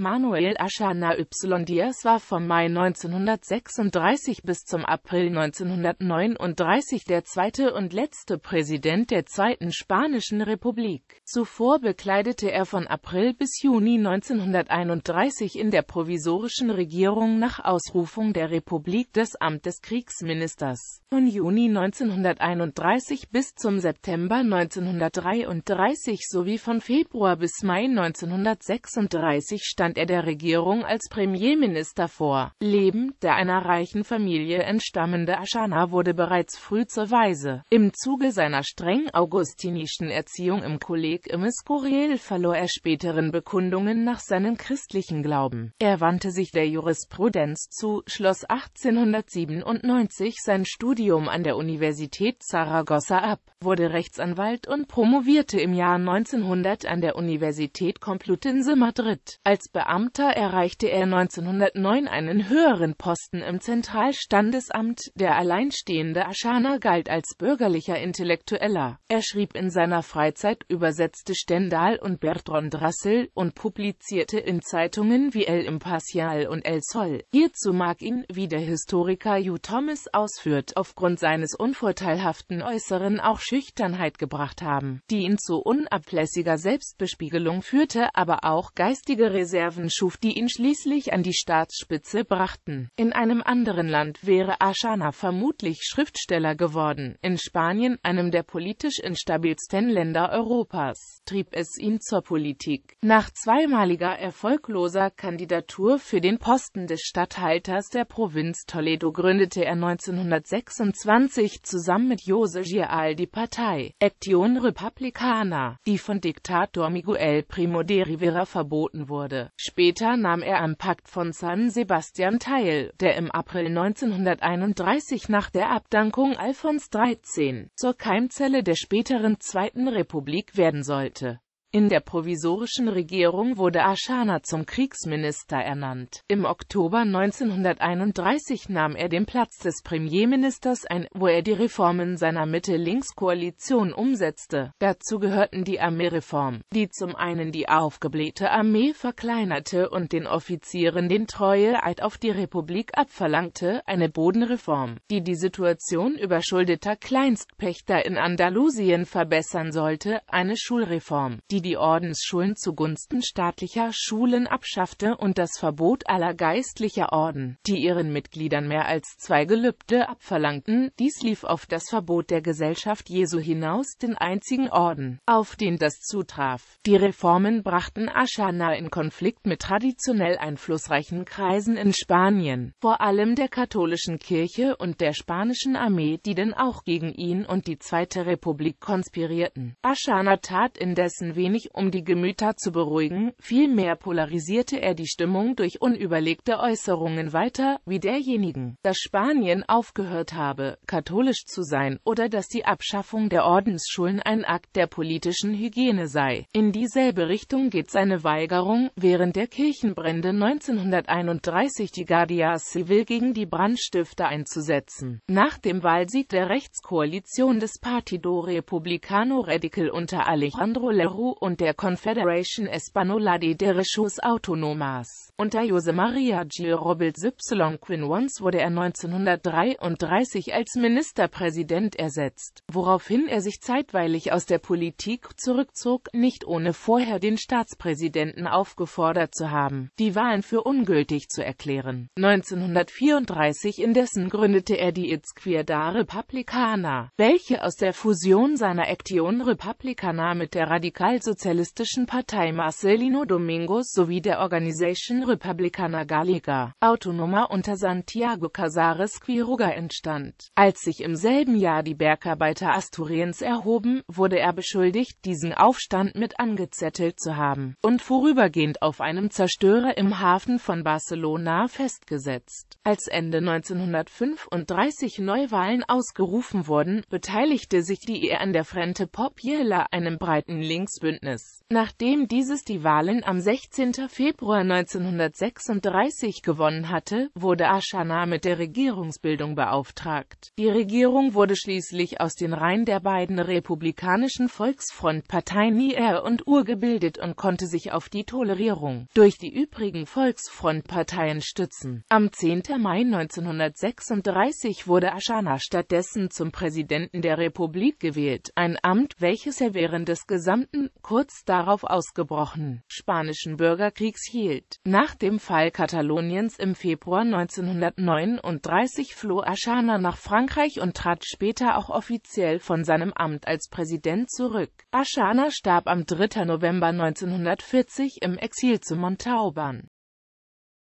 Manuel Aschana Y. Diaz war vom Mai 1936 bis zum April 1939 der zweite und letzte Präsident der Zweiten Spanischen Republik. Zuvor bekleidete er von April bis Juni 1931 in der provisorischen Regierung nach Ausrufung der Republik das Amt des Kriegsministers. Von Juni 1931 bis zum September 1933 sowie von Februar bis Mai 1936 stand stand er der Regierung als Premierminister vor. Leben, der einer reichen Familie entstammende Aschana wurde bereits früh zur Waise. Im Zuge seiner streng augustinischen Erziehung im Kolleg im Escorial verlor er späteren Bekundungen nach seinem christlichen Glauben. Er wandte sich der Jurisprudenz zu, schloss 1897 sein Studium an der Universität Saragossa ab, wurde Rechtsanwalt und promovierte im Jahr 1900 an der Universität Complutense Madrid. Als Beamter erreichte er 1909 einen höheren Posten im Zentralstandesamt, der alleinstehende Aschana galt als bürgerlicher Intellektueller. Er schrieb in seiner Freizeit, übersetzte Stendhal und Bertrand Russell und publizierte in Zeitungen wie El Impartial und El Sol. Hierzu mag ihn, wie der Historiker Hugh Thomas ausführt, aufgrund seines unvorteilhaften Äußeren auch Schüchternheit gebracht haben, die ihn zu unablässiger Selbstbespiegelung führte, aber auch geistige Reserve Konserven schuf, die ihn schließlich an die Staatsspitze brachten. In einem anderen Land wäre Aschana vermutlich Schriftsteller geworden. In Spanien, einem der politisch instabilsten Länder Europas, trieb es ihn zur Politik. Nach zweimaliger erfolgloser Kandidatur für den Posten des Statthalters der Provinz Toledo gründete er 1926 zusammen mit Jose Gial die Partei Acción Republicana, die von Diktator Miguel Primo de Rivera verboten wurde. Später nahm er am Pakt von San Sebastian teil, der im April 1931 nach der Abdankung Alfons XIII. zur Keimzelle der späteren Zweiten Republik werden sollte in der provisorischen Regierung wurde Aschana zum Kriegsminister ernannt. Im Oktober 1931 nahm er den Platz des Premierministers ein, wo er die Reformen seiner Mitte-Links-Koalition umsetzte. Dazu gehörten die Armeereform, die zum einen die aufgeblähte Armee verkleinerte und den Offizieren den Treueeid auf die Republik abverlangte, eine Bodenreform, die die Situation überschuldeter Kleinstpächter in Andalusien verbessern sollte, eine Schulreform, die die die Ordensschulen zugunsten staatlicher Schulen abschaffte und das Verbot aller geistlicher Orden, die ihren Mitgliedern mehr als zwei Gelübde abverlangten. Dies lief auf das Verbot der Gesellschaft Jesu hinaus, den einzigen Orden, auf den das zutraf. Die Reformen brachten Aschana in Konflikt mit traditionell einflussreichen Kreisen in Spanien, vor allem der katholischen Kirche und der spanischen Armee, die denn auch gegen ihn und die Zweite Republik konspirierten. Aschana tat indessen wenig wenig, um die Gemüter zu beruhigen, vielmehr polarisierte er die Stimmung durch unüberlegte Äußerungen weiter, wie derjenigen, dass Spanien aufgehört habe, katholisch zu sein oder dass die Abschaffung der Ordensschulen ein Akt der politischen Hygiene sei. In dieselbe Richtung geht seine Weigerung, während der Kirchenbrände 1931 die Guardia Civil gegen die Brandstifter einzusetzen. Nach dem Wahlsieg der Rechtskoalition des Partido Republicano Radical unter Alejandro Leroux und der Confederation Española de Derechos Autonomas. Unter Jose Maria Gil Robles Y. Quinones wurde er 1933 als Ministerpräsident ersetzt, woraufhin er sich zeitweilig aus der Politik zurückzog, nicht ohne vorher den Staatspräsidenten aufgefordert zu haben, die Wahlen für ungültig zu erklären. 1934 indessen gründete er die Izquierda Republicana, welche aus der Fusion seiner Acción Republicana mit der radikal sozialistischen Partei Marcelino Domingos sowie der Organisation Republicana Gallega, Autonoma unter Santiago Casares Quiroga entstand. Als sich im selben Jahr die Bergarbeiter Asturiens erhoben, wurde er beschuldigt, diesen Aufstand mit angezettelt zu haben und vorübergehend auf einem Zerstörer im Hafen von Barcelona festgesetzt. Als Ende 1935 Neuwahlen ausgerufen wurden, beteiligte sich die ER an der Frente Popular, einem breiten Linksbündnis Verständnis. Nachdem dieses die Wahlen am 16. Februar 1936 gewonnen hatte, wurde Aschana mit der Regierungsbildung beauftragt. Die Regierung wurde schließlich aus den Reihen der beiden republikanischen Volksfrontparteien IR und UR gebildet und konnte sich auf die Tolerierung durch die übrigen Volksfrontparteien stützen. Am 10. Mai 1936 wurde Aschana stattdessen zum Präsidenten der Republik gewählt, ein Amt, welches er während des gesamten kurz darauf ausgebrochen, spanischen Bürgerkriegs hielt. Nach dem Fall Kataloniens im Februar 1939 floh Aschana nach Frankreich und trat später auch offiziell von seinem Amt als Präsident zurück. Aschana starb am 3. November 1940 im Exil zu Montauban